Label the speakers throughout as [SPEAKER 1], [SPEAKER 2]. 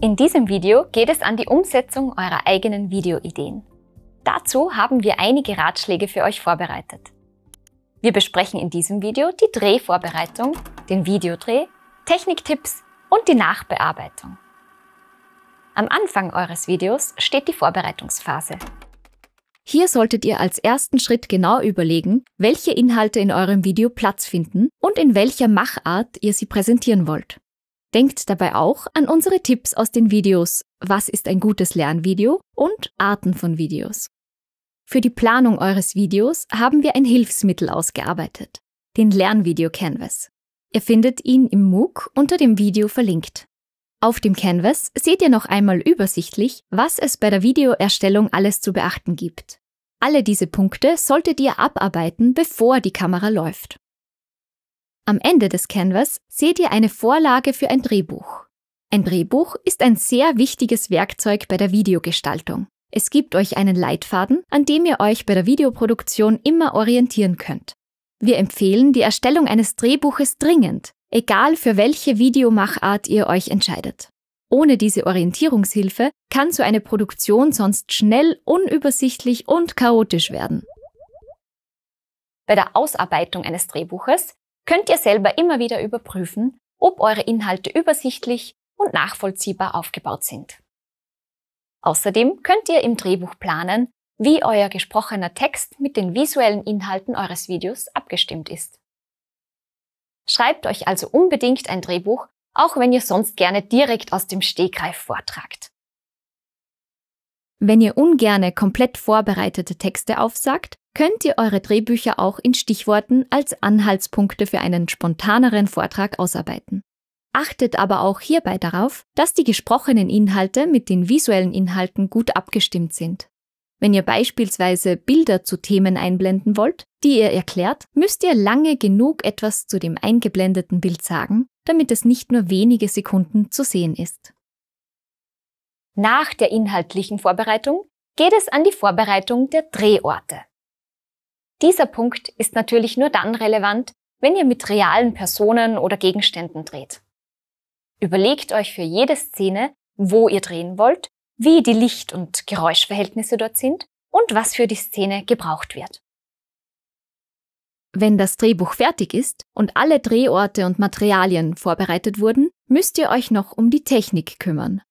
[SPEAKER 1] In diesem Video geht es an die Umsetzung eurer eigenen Videoideen. Dazu haben wir einige Ratschläge für euch vorbereitet. Wir besprechen in diesem Video die Drehvorbereitung, den Videodreh, Techniktipps und die Nachbearbeitung. Am Anfang eures Videos steht die Vorbereitungsphase. Hier solltet ihr als ersten Schritt genau überlegen, welche Inhalte in eurem Video Platz finden und in welcher Machart ihr sie präsentieren wollt. Denkt dabei auch an unsere Tipps aus den Videos Was ist ein gutes Lernvideo und Arten von Videos. Für die Planung eures Videos haben wir ein Hilfsmittel ausgearbeitet, den Lernvideo Canvas. Ihr findet ihn im MOOC unter dem Video verlinkt. Auf dem Canvas seht ihr noch einmal übersichtlich, was es bei der Videoerstellung alles zu beachten gibt. Alle diese Punkte solltet ihr abarbeiten, bevor die Kamera läuft. Am Ende des Canvas seht ihr eine Vorlage für ein Drehbuch. Ein Drehbuch ist ein sehr wichtiges Werkzeug bei der Videogestaltung. Es gibt euch einen Leitfaden, an dem ihr euch bei der Videoproduktion immer orientieren könnt. Wir empfehlen die Erstellung eines Drehbuches dringend, egal für welche Videomachart ihr euch entscheidet. Ohne diese Orientierungshilfe kann so eine Produktion sonst schnell unübersichtlich und chaotisch werden. Bei der Ausarbeitung eines Drehbuches könnt ihr selber immer wieder überprüfen, ob eure Inhalte übersichtlich und nachvollziehbar aufgebaut sind. Außerdem könnt ihr im Drehbuch planen, wie euer gesprochener Text mit den visuellen Inhalten eures Videos abgestimmt ist. Schreibt euch also unbedingt ein Drehbuch, auch wenn ihr sonst gerne direkt aus dem Stegreif vortragt. Wenn ihr ungerne komplett vorbereitete Texte aufsagt, könnt ihr eure Drehbücher auch in Stichworten als Anhaltspunkte für einen spontaneren Vortrag ausarbeiten. Achtet aber auch hierbei darauf, dass die gesprochenen Inhalte mit den visuellen Inhalten gut abgestimmt sind. Wenn ihr beispielsweise Bilder zu Themen einblenden wollt, die ihr erklärt, müsst ihr lange genug etwas zu dem eingeblendeten Bild sagen, damit es nicht nur wenige Sekunden zu sehen ist. Nach der inhaltlichen Vorbereitung geht es an die Vorbereitung der Drehorte. Dieser Punkt ist natürlich nur dann relevant, wenn ihr mit realen Personen oder Gegenständen dreht. Überlegt euch für jede Szene, wo ihr drehen wollt, wie die Licht- und Geräuschverhältnisse dort sind und was für die Szene gebraucht wird. Wenn das Drehbuch fertig ist und alle Drehorte und Materialien vorbereitet wurden, müsst ihr euch noch um die Technik kümmern.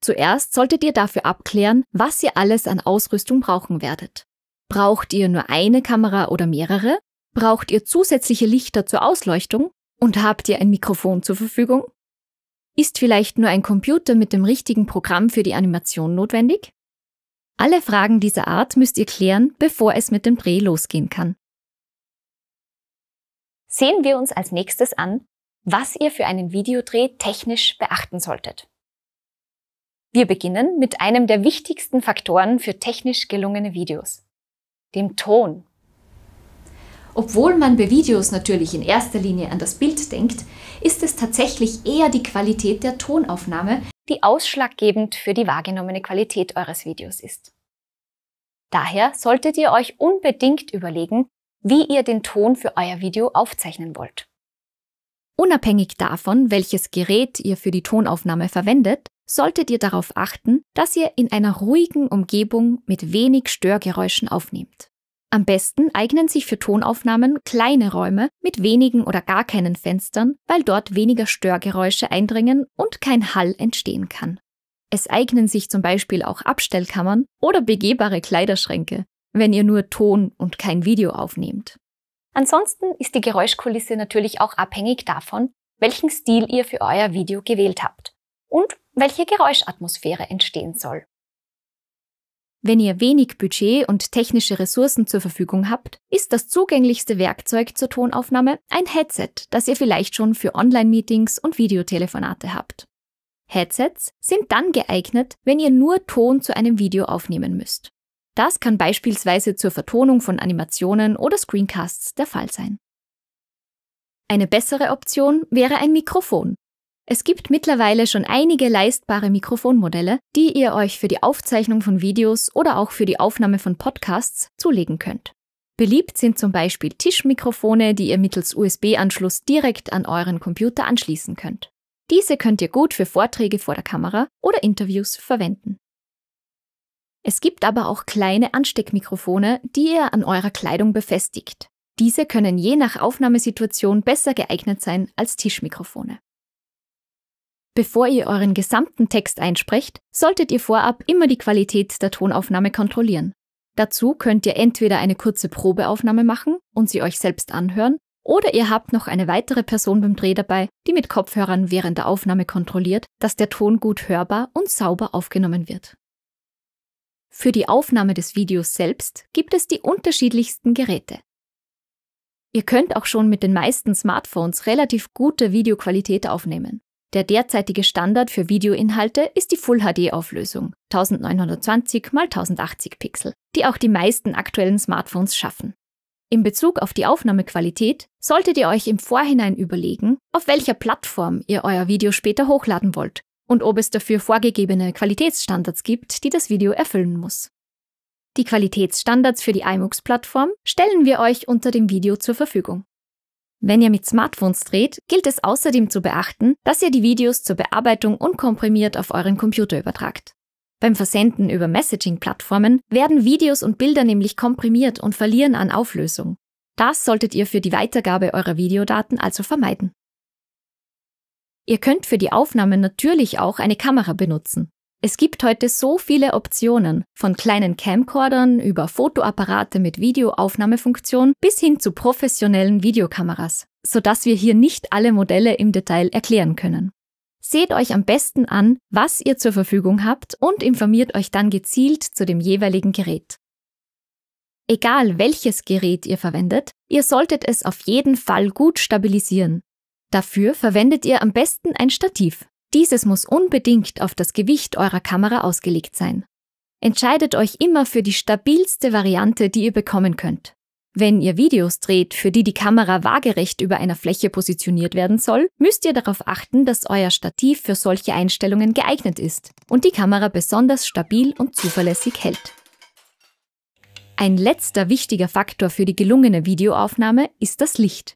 [SPEAKER 1] Zuerst solltet ihr dafür abklären, was ihr alles an Ausrüstung brauchen werdet. Braucht ihr nur eine Kamera oder mehrere? Braucht ihr zusätzliche Lichter zur Ausleuchtung? Und habt ihr ein Mikrofon zur Verfügung? Ist vielleicht nur ein Computer mit dem richtigen Programm für die Animation notwendig? Alle Fragen dieser Art müsst ihr klären, bevor es mit dem Dreh losgehen kann. Sehen wir uns als nächstes an, was ihr für einen Videodreh technisch beachten solltet. Wir beginnen mit einem der wichtigsten Faktoren für technisch gelungene Videos, dem Ton. Obwohl man bei Videos natürlich in erster Linie an das Bild denkt, ist es tatsächlich eher die Qualität der Tonaufnahme, die ausschlaggebend für die wahrgenommene Qualität eures Videos ist. Daher solltet ihr euch unbedingt überlegen, wie ihr den Ton für euer Video aufzeichnen wollt. Unabhängig davon, welches Gerät ihr für die Tonaufnahme verwendet, solltet ihr darauf achten, dass ihr in einer ruhigen Umgebung mit wenig Störgeräuschen aufnehmt. Am besten eignen sich für Tonaufnahmen kleine Räume mit wenigen oder gar keinen Fenstern, weil dort weniger Störgeräusche eindringen und kein Hall entstehen kann. Es eignen sich zum Beispiel auch Abstellkammern oder begehbare Kleiderschränke, wenn ihr nur Ton und kein Video aufnehmt. Ansonsten ist die Geräuschkulisse natürlich auch abhängig davon, welchen Stil ihr für euer Video gewählt habt und welche Geräuschatmosphäre entstehen soll. Wenn ihr wenig Budget und technische Ressourcen zur Verfügung habt, ist das zugänglichste Werkzeug zur Tonaufnahme ein Headset, das ihr vielleicht schon für Online-Meetings und Videotelefonate habt. Headsets sind dann geeignet, wenn ihr nur Ton zu einem Video aufnehmen müsst. Das kann beispielsweise zur Vertonung von Animationen oder Screencasts der Fall sein. Eine bessere Option wäre ein Mikrofon, es gibt mittlerweile schon einige leistbare Mikrofonmodelle, die ihr euch für die Aufzeichnung von Videos oder auch für die Aufnahme von Podcasts zulegen könnt. Beliebt sind zum Beispiel Tischmikrofone, die ihr mittels USB-Anschluss direkt an euren Computer anschließen könnt. Diese könnt ihr gut für Vorträge vor der Kamera oder Interviews verwenden. Es gibt aber auch kleine Ansteckmikrofone, die ihr an eurer Kleidung befestigt. Diese können je nach Aufnahmesituation besser geeignet sein als Tischmikrofone. Bevor ihr euren gesamten Text einsprecht, solltet ihr vorab immer die Qualität der Tonaufnahme kontrollieren. Dazu könnt ihr entweder eine kurze Probeaufnahme machen und sie euch selbst anhören, oder ihr habt noch eine weitere Person beim Dreh dabei, die mit Kopfhörern während der Aufnahme kontrolliert, dass der Ton gut hörbar und sauber aufgenommen wird. Für die Aufnahme des Videos selbst gibt es die unterschiedlichsten Geräte. Ihr könnt auch schon mit den meisten Smartphones relativ gute Videoqualität aufnehmen. Der derzeitige Standard für Videoinhalte ist die Full HD-Auflösung 1920 x 1080 Pixel, die auch die meisten aktuellen Smartphones schaffen. In Bezug auf die Aufnahmequalität solltet ihr euch im Vorhinein überlegen, auf welcher Plattform ihr euer Video später hochladen wollt und ob es dafür vorgegebene Qualitätsstandards gibt, die das Video erfüllen muss. Die Qualitätsstandards für die iMux-Plattform stellen wir euch unter dem Video zur Verfügung. Wenn ihr mit Smartphones dreht, gilt es außerdem zu beachten, dass ihr die Videos zur Bearbeitung unkomprimiert auf euren Computer übertragt. Beim Versenden über Messaging-Plattformen werden Videos und Bilder nämlich komprimiert und verlieren an Auflösung. Das solltet ihr für die Weitergabe eurer Videodaten also vermeiden. Ihr könnt für die Aufnahme natürlich auch eine Kamera benutzen. Es gibt heute so viele Optionen, von kleinen Camcordern über Fotoapparate mit Videoaufnahmefunktion bis hin zu professionellen Videokameras, sodass wir hier nicht alle Modelle im Detail erklären können. Seht euch am besten an, was ihr zur Verfügung habt und informiert euch dann gezielt zu dem jeweiligen Gerät. Egal welches Gerät ihr verwendet, ihr solltet es auf jeden Fall gut stabilisieren. Dafür verwendet ihr am besten ein Stativ. Dieses muss unbedingt auf das Gewicht eurer Kamera ausgelegt sein. Entscheidet euch immer für die stabilste Variante, die ihr bekommen könnt. Wenn ihr Videos dreht, für die die Kamera waagerecht über einer Fläche positioniert werden soll, müsst ihr darauf achten, dass euer Stativ für solche Einstellungen geeignet ist und die Kamera besonders stabil und zuverlässig hält. Ein letzter wichtiger Faktor für die gelungene Videoaufnahme ist das Licht.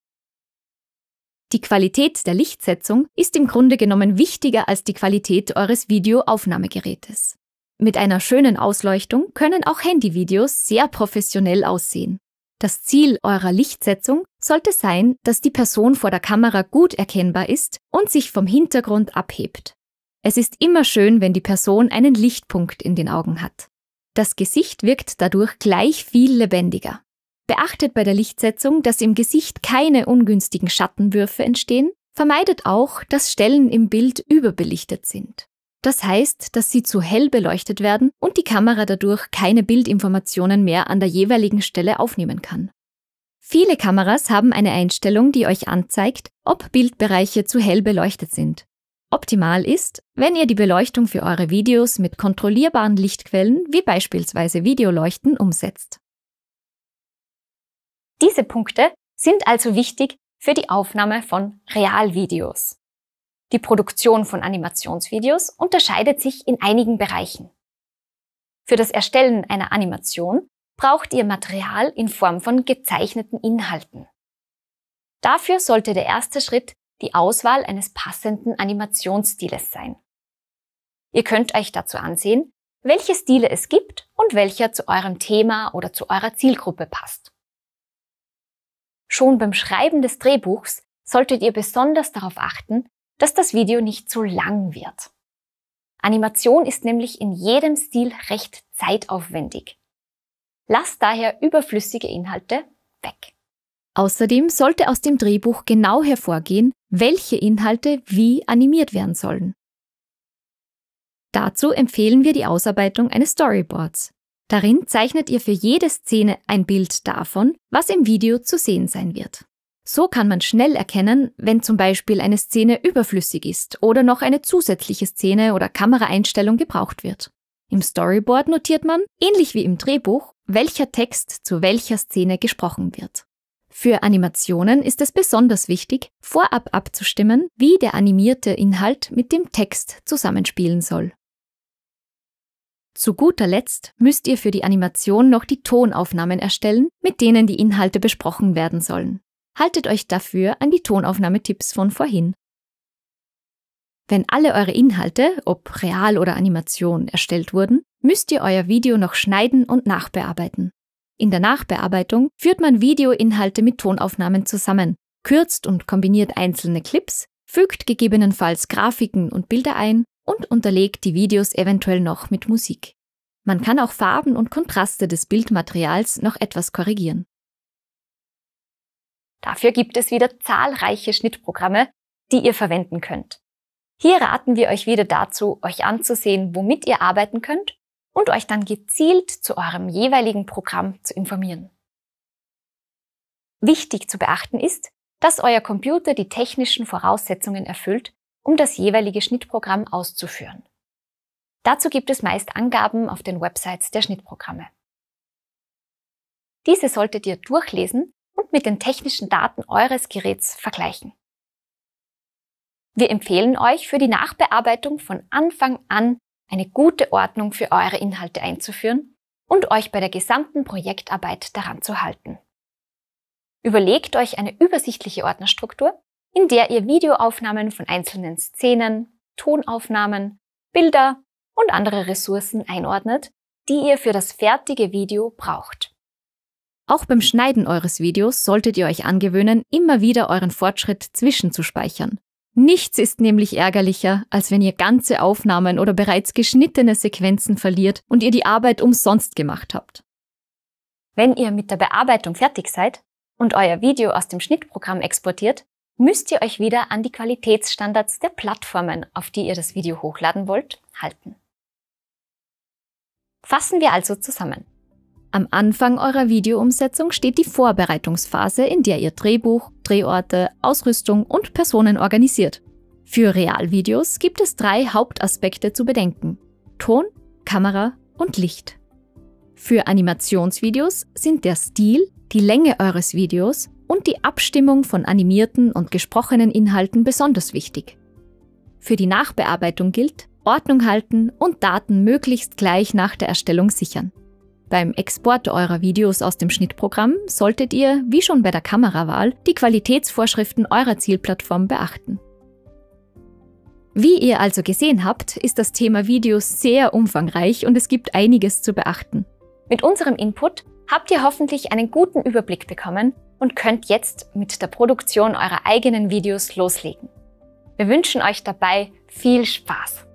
[SPEAKER 1] Die Qualität der Lichtsetzung ist im Grunde genommen wichtiger als die Qualität eures Videoaufnahmegerätes. Mit einer schönen Ausleuchtung können auch Handyvideos sehr professionell aussehen. Das Ziel eurer Lichtsetzung sollte sein, dass die Person vor der Kamera gut erkennbar ist und sich vom Hintergrund abhebt. Es ist immer schön, wenn die Person einen Lichtpunkt in den Augen hat. Das Gesicht wirkt dadurch gleich viel lebendiger. Beachtet bei der Lichtsetzung, dass im Gesicht keine ungünstigen Schattenwürfe entstehen, vermeidet auch, dass Stellen im Bild überbelichtet sind. Das heißt, dass sie zu hell beleuchtet werden und die Kamera dadurch keine Bildinformationen mehr an der jeweiligen Stelle aufnehmen kann. Viele Kameras haben eine Einstellung, die euch anzeigt, ob Bildbereiche zu hell beleuchtet sind. Optimal ist, wenn ihr die Beleuchtung für eure Videos mit kontrollierbaren Lichtquellen wie beispielsweise Videoleuchten umsetzt. Diese Punkte sind also wichtig für die Aufnahme von Realvideos. Die Produktion von Animationsvideos unterscheidet sich in einigen Bereichen. Für das Erstellen einer Animation braucht ihr Material in Form von gezeichneten Inhalten. Dafür sollte der erste Schritt die Auswahl eines passenden Animationsstiles sein. Ihr könnt euch dazu ansehen, welche Stile es gibt und welcher zu eurem Thema oder zu eurer Zielgruppe passt. Schon beim Schreiben des Drehbuchs solltet ihr besonders darauf achten, dass das Video nicht zu lang wird. Animation ist nämlich in jedem Stil recht zeitaufwendig. Lasst daher überflüssige Inhalte weg. Außerdem sollte aus dem Drehbuch genau hervorgehen, welche Inhalte wie animiert werden sollen. Dazu empfehlen wir die Ausarbeitung eines Storyboards. Darin zeichnet ihr für jede Szene ein Bild davon, was im Video zu sehen sein wird. So kann man schnell erkennen, wenn zum Beispiel eine Szene überflüssig ist oder noch eine zusätzliche Szene oder Kameraeinstellung gebraucht wird. Im Storyboard notiert man, ähnlich wie im Drehbuch, welcher Text zu welcher Szene gesprochen wird. Für Animationen ist es besonders wichtig, vorab abzustimmen, wie der animierte Inhalt mit dem Text zusammenspielen soll. Zu guter Letzt müsst ihr für die Animation noch die Tonaufnahmen erstellen, mit denen die Inhalte besprochen werden sollen. Haltet euch dafür an die Tonaufnahmetipps von vorhin. Wenn alle eure Inhalte, ob real oder Animation, erstellt wurden, müsst ihr euer Video noch schneiden und nachbearbeiten. In der Nachbearbeitung führt man Videoinhalte mit Tonaufnahmen zusammen, kürzt und kombiniert einzelne Clips, fügt gegebenenfalls Grafiken und Bilder ein und unterlegt die Videos eventuell noch mit Musik. Man kann auch Farben und Kontraste des Bildmaterials noch etwas korrigieren. Dafür gibt es wieder zahlreiche Schnittprogramme, die ihr verwenden könnt. Hier raten wir euch wieder dazu, euch anzusehen, womit ihr arbeiten könnt und euch dann gezielt zu eurem jeweiligen Programm zu informieren. Wichtig zu beachten ist, dass euer Computer die technischen Voraussetzungen erfüllt, um das jeweilige Schnittprogramm auszuführen. Dazu gibt es meist Angaben auf den Websites der Schnittprogramme. Diese solltet ihr durchlesen und mit den technischen Daten eures Geräts vergleichen. Wir empfehlen euch für die Nachbearbeitung von Anfang an eine gute Ordnung für eure Inhalte einzuführen und euch bei der gesamten Projektarbeit daran zu halten. Überlegt euch eine übersichtliche Ordnerstruktur, in der ihr Videoaufnahmen von einzelnen Szenen, Tonaufnahmen, Bilder und andere Ressourcen einordnet, die ihr für das fertige Video braucht. Auch beim Schneiden eures Videos solltet ihr euch angewöhnen, immer wieder euren Fortschritt zwischenzuspeichern. Nichts ist nämlich ärgerlicher, als wenn ihr ganze Aufnahmen oder bereits geschnittene Sequenzen verliert und ihr die Arbeit umsonst gemacht habt. Wenn ihr mit der Bearbeitung fertig seid und euer Video aus dem Schnittprogramm exportiert, müsst ihr euch wieder an die Qualitätsstandards der Plattformen, auf die ihr das Video hochladen wollt, halten. Fassen wir also zusammen. Am Anfang eurer Videoumsetzung steht die Vorbereitungsphase, in der ihr Drehbuch, Drehorte, Ausrüstung und Personen organisiert. Für Realvideos gibt es drei Hauptaspekte zu bedenken. Ton, Kamera und Licht. Für Animationsvideos sind der Stil, die Länge eures Videos und die Abstimmung von animierten und gesprochenen Inhalten besonders wichtig. Für die Nachbearbeitung gilt, Ordnung halten und Daten möglichst gleich nach der Erstellung sichern. Beim Export eurer Videos aus dem Schnittprogramm solltet ihr, wie schon bei der Kamerawahl, die Qualitätsvorschriften eurer Zielplattform beachten. Wie ihr also gesehen habt, ist das Thema Videos sehr umfangreich und es gibt einiges zu beachten. Mit unserem Input habt ihr hoffentlich einen guten Überblick bekommen, und könnt jetzt mit der Produktion eurer eigenen Videos loslegen. Wir wünschen euch dabei viel Spaß!